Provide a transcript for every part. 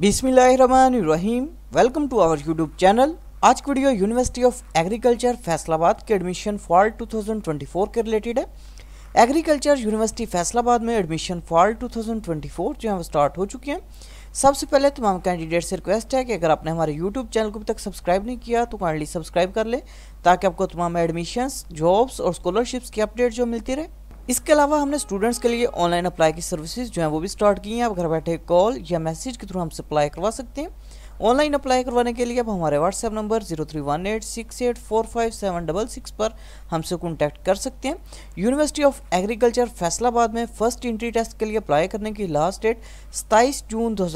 बिसमीम welcome to our YouTube channel आज की video university of agriculture Faisalabad के एडमिशन फॉल 2024 के रिलेटेड है एग्रीकल्चर यूनिवर्सिटी फैसलाबाद में एडमिशन फॉल 2024 जो है वो स्टार्ट हो चुके हैं सबसे पहले तमाम कैंडिडेट से रिक्वेस्ट है कि अगर आपने हमारे यूट्यूब चैनल को अभी तक सब्सक्राइब नहीं किया तो काइंडली सब्सक्राइब कर लें ताकि आपको तमाम एडमिशन्स जॉब्स और स्कॉलरशिप्स की अपडेट जो मिलती रहे इसके अलावा हमने स्टूडेंट्स के लिए ऑनलाइन अप्लाई की सर्विसेज जो हैं वो भी स्टार्ट की हैं आप घर बैठे कॉल या मैसेज के थ्रू हमसे अप्लाई करवा सकते हैं ऑनलाइन अप्लाई करवाने के लिए आप हमारे WhatsApp number zero three one eight six eight four five seven double six पर हमसे कॉन्टैक्ट कर सकते हैं यूनिवर्सिटी ऑफ एग्रीकल्चर फैसलाबाद में फर्स्ट इंट्री टेस्ट के लिए अप्लाई करने की लास्ट डेट सताईस जून दो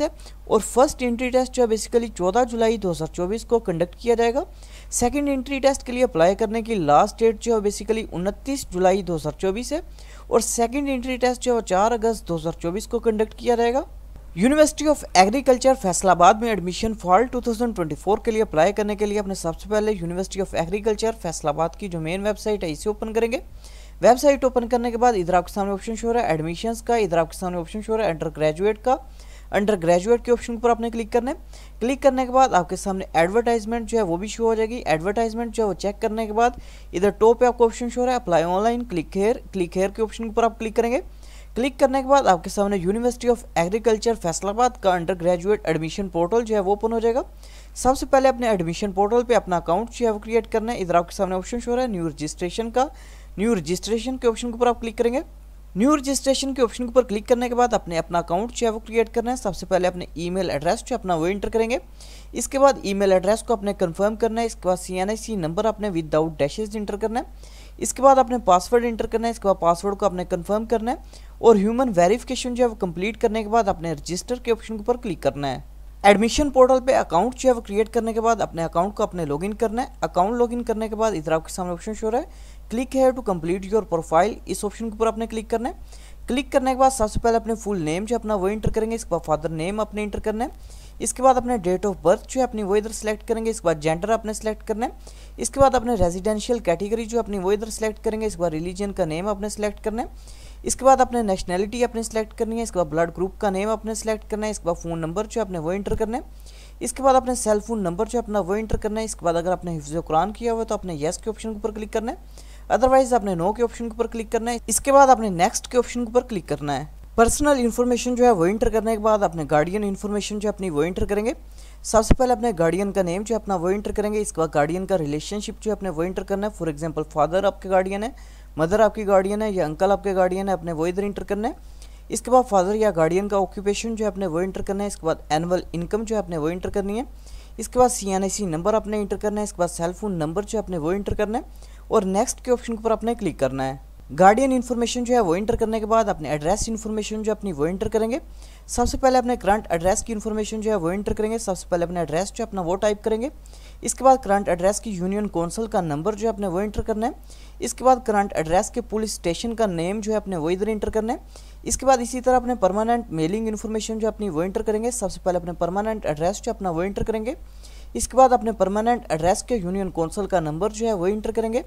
है और फर्स्ट इंट्री टेस्ट जो है बेसिकली चौदह जुलाई दो को कंडक्ट किया जाएगा सेकेंड इंट्री टेस्ट के लिए अप्लाई करने की लास्ट डेट जो है बेसिकली उनतीस जुलाई दो है और सेकेंड इंट्री टेस्ट जो है चार अगस्त दो को कंडक्ट किया जाएगा यूनिवर्सिटी ऑफ एग्रीकल्चर फैसलाबाद में एडमिशन फॉल 2024 के लिए अप्लाई करने के लिए अपने सबसे पहले यूनिवर्सिटी ऑफ एग्रीकल्चर फैसलाबाद की जो मेन वेबसाइट है इसे ओपन करेंगे वेबसाइट ओपन करने के बाद इधर आपके सामने ऑप्शन शो रहा है एडमिशंस का इधर आपके सामने ऑप्शन शो रहा है अंडर ग्रेजुएट का अंडर ग्रेजुएट के ऑप्शन पर आपने क्लिक करना है क्लिक करने के बाद आपके सामने एडवर्टाइजमेंट जो है वो भी शो हो जाएगी एडवर्टाइजमेंट जो है वो चेक करने के बाद इधर टॉप पे आपको ऑप्शन शो रहा है apply online click here click here के ऑप्शन पर आप क्लिक करेंगे क्लिक करने के बाद आपके सामने यूनिवर्सिटी ऑफ एग्रीकल्चर फैसलाबाद का अंडर ग्रेजुएट एडमिशन पोर्टल जो है वो ओपन हो जाएगा सबसे पहले अपने एडमिशन पोर्टल पे अपना अकाउंट जो है वो क्रिएट करना है इधर आपके सामने ऑप्शन शो रहा है न्यू रजिस्ट्रेशन का न्यू रजिस्ट्रेशन के ऑप्शन के ऊपर आप क्लिक करेंगे न्यू रजिस्ट्रेशन के ऑप्शन के ऊपर क्लिक करने के बाद अपने अपना अकाउंट जो है वो क्रिएट करना है सबसे पहले अपने ईमेल एड्रेस जो अपना वो इंटर करेंगे इसके बाद ईमेल एड्रेस को अपने कंफर्म करना है इसके बाद C N I C number अपने विदाउट डैशेज इंटर करना है इसके बाद आपने पासवर्ड इंटर करना है इसके बाद पासवर्ड को आपने कन्फर्म करना है और ह्यूमन वेरिफिकेशन जो है वो कंप्लीट करने के बाद अपने रजिस्टर के ऑप्शन के ऊपर क्लिक करना है एडमिशन पोर्टल पे अकाउंट जो है वो क्रिएट करने के बाद अपने अकाउंट को अपने लॉगिन करना है अकाउंट लॉगिन करने के बाद इधर आपके सामने ऑप्शन शो रहा है click here to complete your profile इस ऑप्शन के ऊपर आपने क्लिक करना है क्लिक करने के बाद सबसे पहले अपने फुल नेम जो अपना वो इंटर करेंगे इसके बाद फादर नेम अपने इंटर करना है इसके बाद अपने डेट ऑफ बर्थ जो है अपनी वो इधर सेलेक्ट करेंगे इसके बाद जेंडर अपने सेलेक्ट करना है इसके बाद अपने रेजिडेंशियल कैटेगरी जो अपनी वो इधर सेलेक्ट करेंगे इसके बाद रिलीजन का नेम अपने सेलेक्ट करना है इसके बाद अपने नेशनैलिटी अपने सेलेक्ट करनी है इसके बाद ब्लड ग्रुप का नेम अपने सेलेक्ट करना है इसके बाद फ़ोन नंबर जो अपने वो इंटर करना है इसके बाद अपने सेल फोन नंबर जो अपना वो इंटर करना है इसके बाद अगर आपने हिफ्ज़ कुरान किया हुआ है तो अपने येस के ऑप्शन के ऊपर क्लिक करना है अदरवाइज आपने नो के ऑप्शन के ऊपर क्लिक करना है इसके बाद आपने नेक्स्ट के ऑप्शन के ऊपर क्लिक करना है पर्सनल इन्फॉर्मेशन जो है वो इंटर करने के बाद अपने गार्डियन इन्फॉर्मेशन जो है अपनी वो इंटर करेंगे सबसे पहले अपने गार्डियन का नेम जो है अपना वो इंटर करेंगे इसके बाद गार्डियन का रिलेशनशिप जो है अपने वो इंटर करना है फॉर एग्जांपल फादर आपके गार्डियन है मदर आपकी गार्डियन है या अंकल आपके गार्डियन है अपने वो इधर इंटर करना है इसके बाद फादर या गार्डियन का ऑक्यूपेशन जो है अपने वो इंटर करना है इसके बाद एनुअल इनकम जो है अपने वो इंटर करनी है इसके बाद C N I C number अपने इंटर करना है इसके बाद सेल फोन नंबर जो है अपने वो इंटर करना है और नेक्स्ट के ऑप्शन के ऊपर आपने क्लिक करना है गार्डियन इन्फॉर्मेशन जो है वो इंटर करने के बाद अपने एड्रेस इन्फॉर्मेशन जो अपनी वो इंटर करेंगे सबसे पहले अपने करंट एड्रेस की इन्फॉर्मेशन जो है वो इंटर करेंगे सबसे पहले अपने एड्रेस जो अपना वो टाइप करेंगे इसके बाद करंट एड्रेस की यूनियन कौंसल का नंबर जो है अपने वो इंटर करना है इसके बाद करंट एड्रेस के पुलिस स्टेशन का नेम जो है अपने वो इधर इंटर करना है इसके बाद इसी तरह अपने परमानेंट मेलिंग इन्फॉर्मेशन जो अपनी वो इंटर करेंगे सबसे पहले अपने परमानेंट एड्रेस जो अपना वो इंटर करेंगे इसके बाद अपने परमानेंट एड्रेस के यूनियन काउंसिल का नंबर जो है वो इंटर करेंगे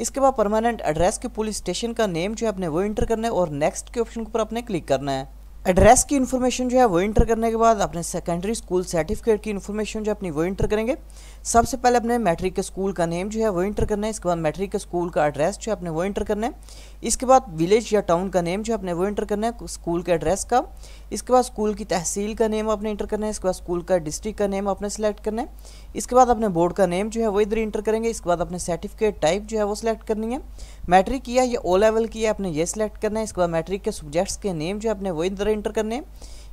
इसके बाद परमानेंट एड्रेस के पुलिस स्टेशन का नेम जो है अपने वो इंटर करना है और नेक्स्ट के ऑप्शन के ऊपर अपने क्लिक करना है एड्रेस की इन्फॉर्मेशन जो है वो इंटर करने के बाद अपने सेकेंडरी स्कूल सर्टिफिकेट की इन्फॉर्मेशन जो है अपनी वो इंटर करेंगे सबसे पहले अपने मैट्रिक के स्कूल का नेम जो है वो इंटर करना है इसके बाद मैट्रिक के स्कूल का एड्रेस जो है अपने वो इंटर करना है इसके बाद विलेज या टाउन का नेम जो है अपने वो इंटर करना है स्कूल के एड्रेस का इसके बाद स्कूल की तहसील का नेम आपने इंटर करना है इसके बाद स्कूल का डिस्ट्रिक्ट का नेम आपने सेलेक्ट करना है इसके बाद अपने बोर्ड का नेम जो है वो इधर इंटर करेंगे इसके बाद अपने सर्टिफिकेट टाइप जो है वो सिलेक्ट करनी है मैट्रिक किया या ओ लेवल किया आपने ये सिलेक्ट करना है इसके बाद मैट्रिक के सब्जेक्ट्स के नेम जो है अपने वो इधर सारे इंटर करने हैं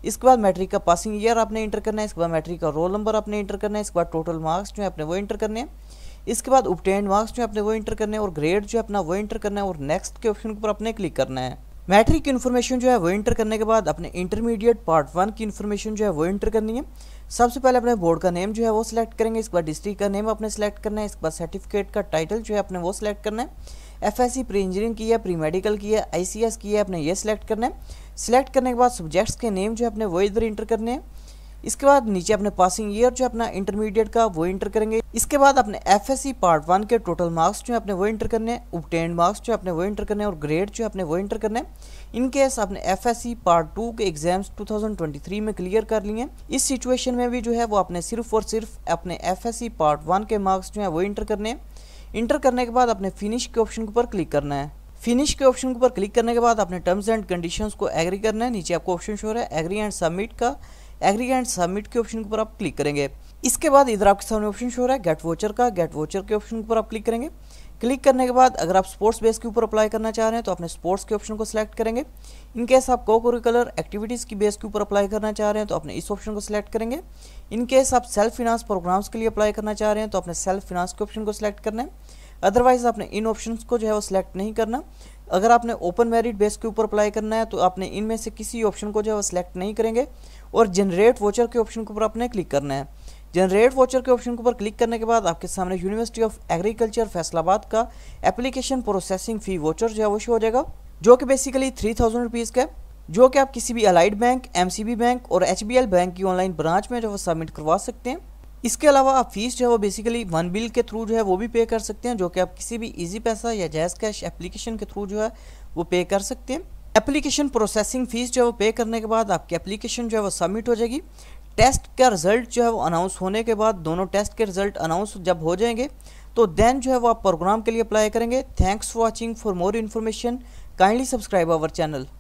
इसके बाद मैट्रिक का पासिंग ईयर आपने इंटर करना है इसके बाद मैट्रिक का रोल नंबर आपने इंटर करना है इसके बाद टोटल मार्क्स जो है अपने वो इंटर करने हैं इसके बाद उपटेंड मार्क्स जो है अपने वो इंटर करने हैं और ग्रेड जो है अपना वो इंटर करना है और नेक्स्ट के ऑप्शन के ऊपर अपने क्लिक करना है मैट्रिक की इन्फॉर्मेशन जो है वो इंटर करने के बाद अपने इंटरमीडिएट पार्ट वन की इन्फॉर्मेशन जो है वो इंटर करनी है सबसे पहले अपने बोर्ड का नेम जो है वो सिलेक्ट करेंगे इसके बाद डिस्ट्रिक्ट का नेम अपने सेलेक्ट करना है इसके बाद सर्टिफिकेट का टाइटल जो है अपने वो सिलेक्ट करना है F S C pre engineering की है प्री मेडिकल की है आई सी एस की है अपने ये सिलेक्ट करना है सिलेक्ट करने के बाद सब्जेक्ट्स के नेम जो है अपने वो इधर इंटर करने हैं इसके बाद नीचे अपने पासिंग ईयर जो अपना इंटरमीडिएट का वो इंटर करेंगे इसके बाद अपने F S C part one के टोटल मार्क्स जो अपने वो इंटर करने हैं मार्क्स जो अपने वो इंटर करने और ग्रेड जो अपने वो इंटर करने इनकेस अपने F S C part two के एग्जाम्स 2023 में क्लियर कर लिए इस सिचुएशन में भी जो है वो अपने सिर्फ और सिर्फ अपने F S C part one के मार्क्स जो है वो इंटर करने इंटर करने के बाद अपने फिनिश के ऑप्शन के ऊपर क्लिक करना है फिनिश के ऑप्शन के ऊपर क्लिक करने के बाद अपने टर्म्स एंड कंडीशंस को एग्री करना है नीचे आपको ऑप्शन शो है एग्री एंड सबमिट का एग्री एंड सबमिट के ऑप्शन के ऊपर आप क्लिक करेंगे इसके बाद इधर आपके सामने ऑप्शन शो रहा है गेट वोचर का गेट वोचर के ऑप्शन के ऊपर आप क्लिक करेंगे क्लिक करने के बाद अगर आप स्पोर्ट्स बेस के ऊपर अप्लाई करना चाह रहे हैं तो अपने स्पोर्ट्स के ऑप्शन को सिलेक्ट करेंगे इनकेस आप को करिकुलर एक्टिविटीज़ की बेस के ऊपर अप्लाई करना चाह रहे हैं तो अपने इस ऑप्शन को सिलेक्ट करेंगे इनकेस आप सेल्फ फिनांस प्रोग्राम्स के लिए अप्लाई करना चाह रहे हैं तो अपने सेल्फ फिनांस के ऑप्शन को सिलेक्ट करना है अदरवाइज आपने इन ऑप्शन को जो है वो सिलेक्ट नहीं करना अगर आपने ओपन मेरिट बेस के ऊपर अप्लाई करना है तो आपने इनमें से किसी ऑप्शन को जो है सेलेक्ट नहीं करेंगे और जनरेट वॉचर के ऑप्शन के ऊपर आपने क्लिक करना है जनरेट वॉचर के ऑप्शन के ऊपर क्लिक करने के बाद आपके सामने यूनिवर्सिटी ऑफ एग्रीकल्चर फैसलाबाद का एप्लीकेशन प्रोसेसिंग फ़ी वॉचर जो है वो शो हो जाएगा जो कि बेसिकली थ्री थाउजेंड रुपीज़ का जो कि आप किसी भी अलाइड बैंक एम बैंक और एच बैंक की ऑनलाइन ब्रांच में जो है सबमिट करवा सकते हैं इसके अलावा आप फीस जो है वो बेसिकली वन बिल के थ्रू जो है वो भी पे कर सकते हैं जो कि आप किसी भी ईजी पैसा या जैस कैश एप्लीकेशन के थ्रू जो है वो पे कर सकते हैं एप्लीकेशन प्रोसेसिंग फ़ीस जो है वो पे करने के बाद आपकी एप्लीकेशन जो है वो सबमिट हो जाएगी टेस्ट का रिज़ल्ट जो है वो अनाउंस होने के बाद दोनों टेस्ट के रिज़ल्ट अनाउंस जब हो जाएंगे तो देन जो है वो आप प्रोग्राम के लिए अप्लाई करेंगे thanks for watching for more information kindly subscribe our channel